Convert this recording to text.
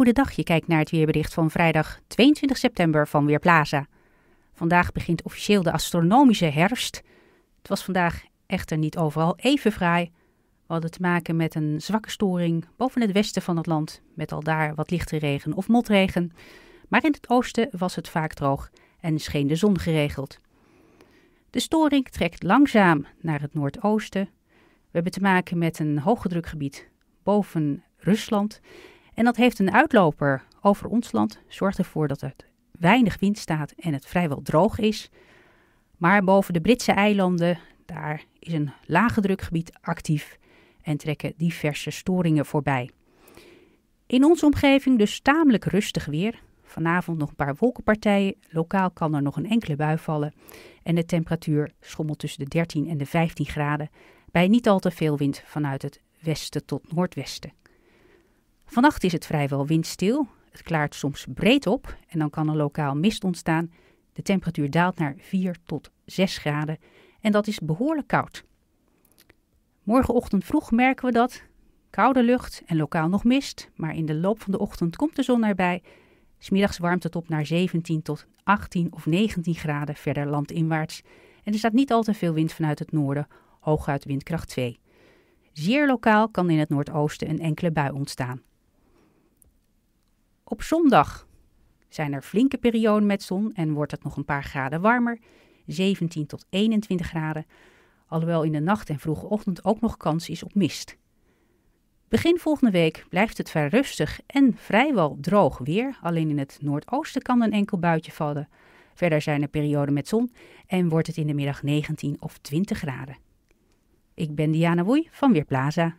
Goedendag, je kijkt naar het weerbericht van vrijdag 22 september van Weerplaza. Vandaag begint officieel de astronomische herfst. Het was vandaag echter niet overal even fraai. We hadden te maken met een zwakke storing boven het westen van het land, met al daar wat lichte regen of motregen. Maar in het oosten was het vaak droog en scheen de zon geregeld. De storing trekt langzaam naar het noordoosten. We hebben te maken met een hoge drukgebied boven Rusland en dat heeft een uitloper over ons land, zorgt ervoor dat er weinig wind staat en het vrijwel droog is. Maar boven de Britse eilanden, daar is een lage drukgebied actief en trekken diverse storingen voorbij. In onze omgeving dus tamelijk rustig weer. Vanavond nog een paar wolkenpartijen. Lokaal kan er nog een enkele bui vallen. En de temperatuur schommelt tussen de 13 en de 15 graden. Bij niet al te veel wind vanuit het westen tot noordwesten. Vannacht is het vrijwel windstil. Het klaart soms breed op en dan kan er lokaal mist ontstaan. De temperatuur daalt naar 4 tot 6 graden en dat is behoorlijk koud. Morgenochtend vroeg merken we dat. Koude lucht en lokaal nog mist, maar in de loop van de ochtend komt de zon erbij. Smiddags warmt het op naar 17 tot 18 of 19 graden verder landinwaarts. En er staat niet al te veel wind vanuit het noorden, hooguit windkracht 2. Zeer lokaal kan in het noordoosten een enkele bui ontstaan. Op zondag zijn er flinke perioden met zon en wordt het nog een paar graden warmer, 17 tot 21 graden, alhoewel in de nacht en vroege ochtend ook nog kans is op mist. Begin volgende week blijft het vrij rustig en vrijwel droog weer, alleen in het noordoosten kan een enkel buitje vallen. Verder zijn er perioden met zon en wordt het in de middag 19 of 20 graden. Ik ben Diana Woei van Weerplaza.